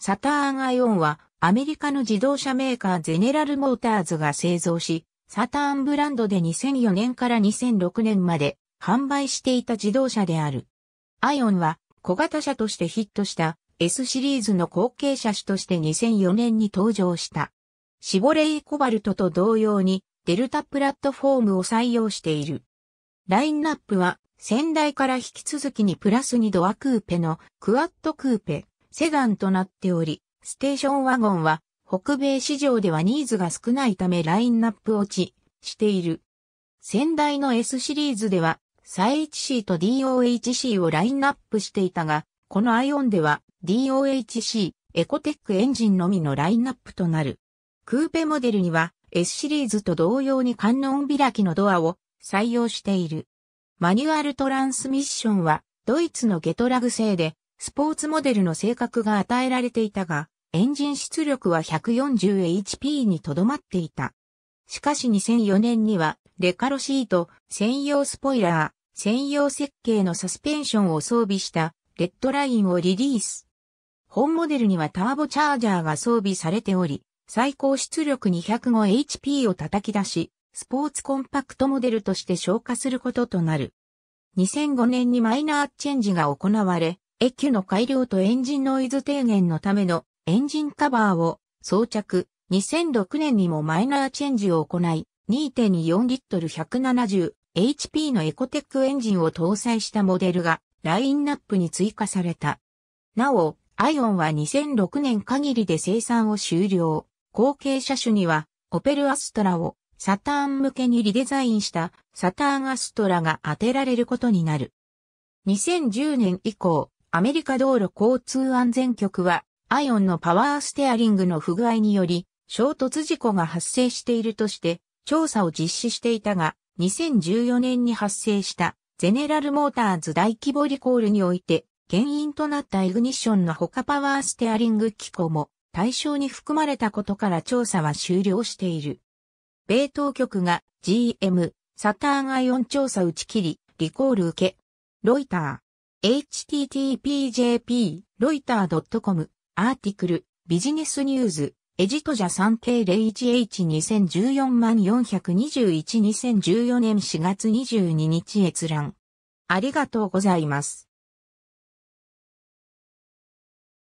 サターンアイオンはアメリカの自動車メーカーゼネラルモーターズが製造し、サターンブランドで2004年から2006年まで販売していた自動車である。アイオンは小型車としてヒットした S シリーズの後継車種として2004年に登場した。シボレイコバルトと同様にデルタプラットフォームを採用している。ラインナップは先代から引き続きにプラス2ドアクーペのクワットクーペ、セダンとなっており、ステーションワゴンは北米市場ではニーズが少ないためラインナップ落ちしている。先代の S シリーズでは、サイ h c と DOHC をラインナップしていたが、このアイオンでは DOHC、エコテックエンジンのみのラインナップとなる。クーペモデルには S シリーズと同様に観音開きのドアを採用している。マニュアルトランスミッションはドイツのゲトラグ製でスポーツモデルの性格が与えられていたが、エンジン出力は 140HP にとどまっていた。しかし2004年には、レカロシート、専用スポイラー、専用設計のサスペンションを装備した、レッドラインをリリース。本モデルにはターボチャージャーが装備されており、最高出力 205HP を叩き出し、スポーツコンパクトモデルとして消化することとなる。2005年にマイナーチェンジが行われ、エキュの改良とエンジンノイズ低減のためのエンジンカバーを装着。2006年にもマイナーチェンジを行い、2.4リットル 170HP のエコテックエンジンを搭載したモデルがラインナップに追加された。なお、アイオンは2006年限りで生産を終了。後継車種には、オペルアストラをサターン向けにリデザインしたサターンアストラが当てられることになる。2010年以降、アメリカ道路交通安全局は、アイオンのパワーステアリングの不具合により、衝突事故が発生しているとして、調査を実施していたが、2014年に発生したゼネラルモーターズ大規模リコールにおいて、原因となったイグニッションの他パワーステアリング機構も対象に含まれたことから調査は終了している。米当局が GM、サターンアイオン調査打ち切り、リコール受け、ロイター。http://jp, ロイター .com、アーティクル、ビジネスニューズ、エジトジャ 3K01H2014-421-2014 年4月22日閲覧。ありがとうございます。